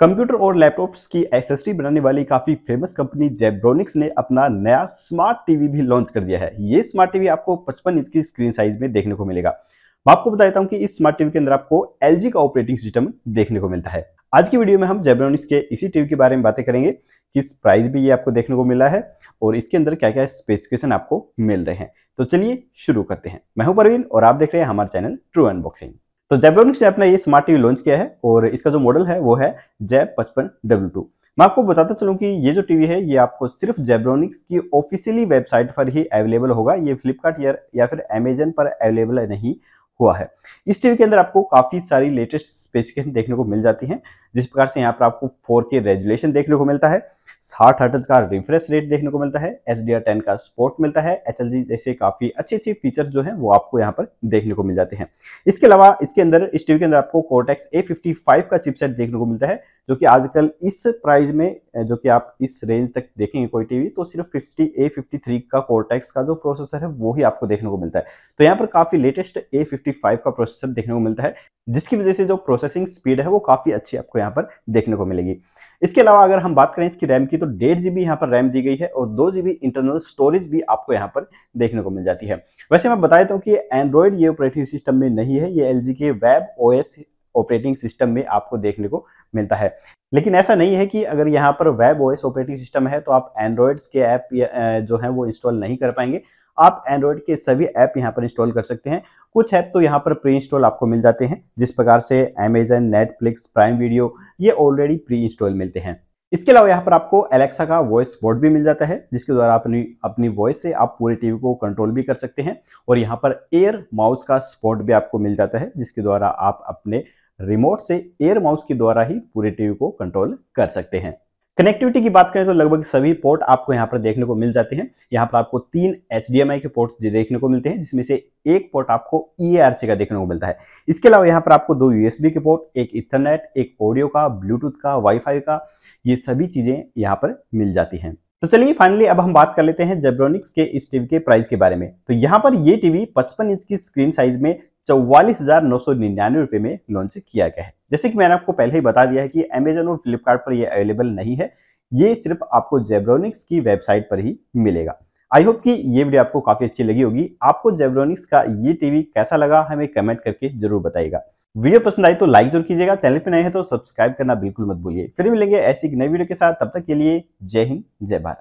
computer और laptops की SSD बनाने वाली काफी फेमस कंपनी जेब्रोनिक्स ने अपना नया स्मार्ट टीवी भी लॉन्च कर दिया है ये स्मार्ट टीवी आपको 55 इंच की स्क्रीन साइज में देखने को मिलेगा मैं आपको बता देता हूँ कि इस स्मार्ट टीवी के अंदर आपको एल का ऑपरेटिंग सिस्टम देखने को मिलता है आज की वीडियो में हम जेब्रोनिक्स के इसी टीवी के बारे में बातें करेंगे किस प्राइस भी ये आपको देखने को मिला है और इसके अंदर क्या क्या स्पेसिफिकेशन आपको मिल रहे हैं तो चलिए शुरू करते हैं मैं हूं परवीन और आप देख रहे हैं हमारे चैनल ट्रू अनबॉक्सिंग तो जैबोनिक्स ने अपना ये स्मार्ट टीवी लॉन्च किया है और इसका जो मॉडल है वो है जैब पचपन टू मैं आपको बताता चलूँ कि ये जो टीवी है ये आपको सिर्फ जेब्रोनिक्स की ऑफिशियली वेबसाइट पर ही अवेलेबल होगा ये फ्लिपकार्ट या फिर अमेजन पर अवेलेबल नहीं हुआ है इस टीवी के अंदर आपको काफ़ी सारी लेटेस्ट स्पेसिफिकेशन देखने को मिल जाती हैं जिस प्रकार से यहाँ पर आपको 4K रेजुलेशन देखने को मिलता है साठ हर्टज का रिफ्रेश रेट देखने को मिलता है एस डी आर टेन का स्पोर्ट मिलता है एच एल जी जैसे काफ़ी अच्छे अच्छे फीचर जो है वो आपको यहाँ पर देखने को मिल जाते हैं इसके अलावा इसके अंदर इस टीवी के अंदर आपको कोटेक्स ए फिफ्टी फाइव का चिपसेट देखने को मिलता है जो कि आजकल इस प्राइस में जो कि आप इस रेंज तक देखेंगे कोई टीवी तो सिर्फ 50 ए फिफ्टी थ्री का कोर्टेक्स का जो प्रोसेसर है वो ही आपको देखने को मिलता है तो यहाँ पर काफ़ी लेटेस्ट ए फिफ्टी फाइव का प्रोसेसर देखने को मिलता है जिसकी वजह से जो प्रोसेसिंग स्पीड है वो काफ़ी अच्छी आपको यहाँ पर देखने को मिलेगी इसके अलावा अगर हम बात करें इसकी रैम की तो डेढ़ जी यहाँ पर रैम दी गई है और दो जी इंटरनल स्टोरेज भी आपको यहाँ पर देखने को मिल जाती है वैसे मैं बता देता हूँ कि एंड्रॉयड ये ऑपरेटिंग सिस्टम में नहीं है ये एल के वेब ओ ऑपरेटिंग सिस्टम में आपको देखने को मिलता है लेकिन ऐसा नहीं है कि अगर यहाँ पर वेब ओएस ऑपरेटिंग सिस्टम है तो आप एंड्रॉयड्स के ऐप जो है वो इंस्टॉल नहीं कर पाएंगे आप एंड्रॉयड के सभी ऐप यहाँ पर इंस्टॉल कर सकते हैं कुछ ऐप तो यहाँ पर प्री इंस्टॉल आपको मिल जाते हैं जिस प्रकार से अमेजन नेटफ्लिक्स प्राइम वीडियो ये ऑलरेडी प्री इंस्टॉल मिलते हैं इसके अलावा यहाँ पर आपको एलेक्सा का वॉइस बोर्ड भी मिल जाता है जिसके द्वारा अपनी अपनी वॉइस से आप पूरे टीवी को कंट्रोल भी कर सकते हैं और यहाँ पर एयर माउस का स्पॉट भी आपको मिल जाता है जिसके द्वारा आप अपने रिमोट से एयर माउस के द्वारा ही पूरे टीवी को कंट्रोल कर सकते हैं कनेक्टिविटी की बात करें तो लगभग सभी पोर्ट आपको यहाँ पर देखने को मिल जाते हैं यहाँ पर आपको तीन एच के पोर्ट देखने को मिलते हैं जिसमें से एक पोर्ट आपको ई का देखने को मिलता है इसके अलावा यहाँ पर आपको दो यूएसबी के पोर्ट एक इथरनेट एक ऑडियो का ब्लूटूथ का वाईफाई का ये सभी चीज़ें यहाँ पर मिल जाती हैं तो चलिए फाइनली अब हम बात कर लेते हैं जेब्रोनिक्स के इस टीवी के प्राइस के बारे में तो यहाँ पर ये टीवी 55 इंच की स्क्रीन साइज में चौवालीस हजार नौ सौ निन्यानवे रुपए में लॉन्च किया गया है जैसे कि मैंने आपको पहले ही बता दिया है कि अमेजन और फ्लिपकार्ट पर यह अवेलेबल नहीं है ये सिर्फ आपको जेब्रोनिक्स की वेबसाइट पर ही मिलेगा आई होप कि ये वीडियो आपको काफी अच्छी लगी होगी आपको जेब्रोनिक्स का ये टीवी कैसा लगा हमें कमेंट करके जरूर बताइएगा वीडियो पसंद आई तो लाइक जरूर कीजिएगा चैनल पर नए हैं तो सब्सक्राइब करना बिल्कुल मत भूलिए फिर मिलेंगे ऐसी नई वीडियो के साथ तब तक के लिए जय हिंद जय भारत